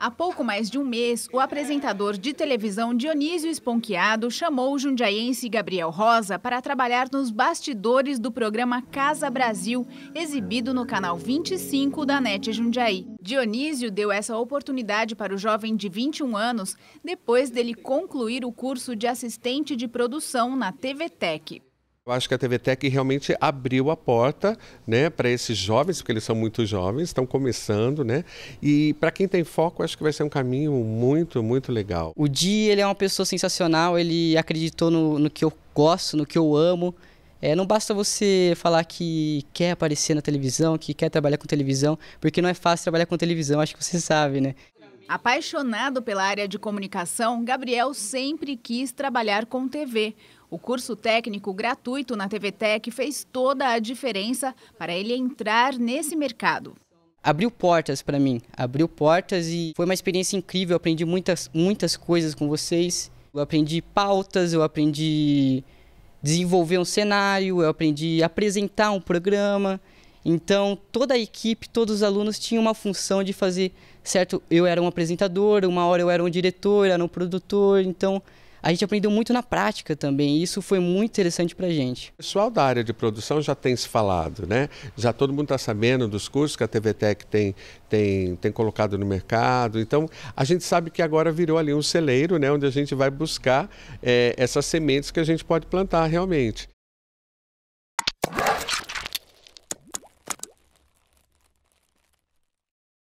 Há pouco mais de um mês, o apresentador de televisão Dionísio Esponquiado chamou o jundiaense Gabriel Rosa para trabalhar nos bastidores do programa Casa Brasil, exibido no canal 25 da NET Jundiaí. Dionísio deu essa oportunidade para o jovem de 21 anos depois dele concluir o curso de assistente de produção na TV Tech. Eu acho que a TV Tech realmente abriu a porta né, para esses jovens, porque eles são muito jovens, estão começando, né? E para quem tem foco, acho que vai ser um caminho muito, muito legal. O Di, ele é uma pessoa sensacional, ele acreditou no, no que eu gosto, no que eu amo. É, não basta você falar que quer aparecer na televisão, que quer trabalhar com televisão, porque não é fácil trabalhar com televisão, acho que você sabe, né? Apaixonado pela área de comunicação, Gabriel sempre quis trabalhar com TV. O curso técnico gratuito na TV Tech fez toda a diferença para ele entrar nesse mercado abriu portas para mim, abriu portas e foi uma experiência incrível. Eu aprendi muitas, muitas coisas com vocês. Eu aprendi pautas, eu aprendi desenvolver um cenário, eu aprendi apresentar um programa. Então, toda a equipe, todos os alunos tinham uma função de fazer, certo? Eu era um apresentador, uma hora eu era um diretor, era um produtor, então a gente aprendeu muito na prática também, e isso foi muito interessante para a gente. O pessoal da área de produção já tem se falado, né? Já todo mundo está sabendo dos cursos que a TV Tech tem, tem, tem colocado no mercado. Então, a gente sabe que agora virou ali um celeiro, né? Onde a gente vai buscar é, essas sementes que a gente pode plantar realmente.